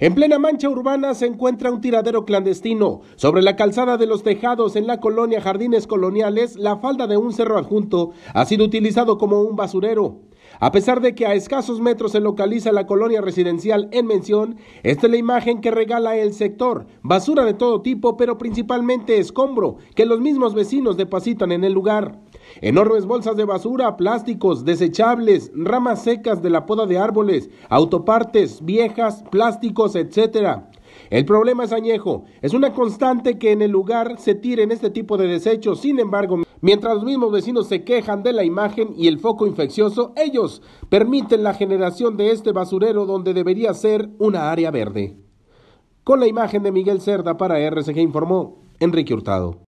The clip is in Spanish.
En plena mancha urbana se encuentra un tiradero clandestino. Sobre la calzada de los tejados en la colonia Jardines Coloniales, la falda de un cerro adjunto ha sido utilizado como un basurero. A pesar de que a escasos metros se localiza la colonia residencial en mención, esta es la imagen que regala el sector. Basura de todo tipo, pero principalmente escombro, que los mismos vecinos depositan en el lugar. Enormes bolsas de basura, plásticos, desechables, ramas secas de la poda de árboles, autopartes viejas, plásticos, etcétera. El problema es añejo, es una constante que en el lugar se tiren este tipo de desechos, sin embargo, mientras los mismos vecinos se quejan de la imagen y el foco infeccioso, ellos permiten la generación de este basurero donde debería ser una área verde. Con la imagen de Miguel Cerda para RCG informó Enrique Hurtado.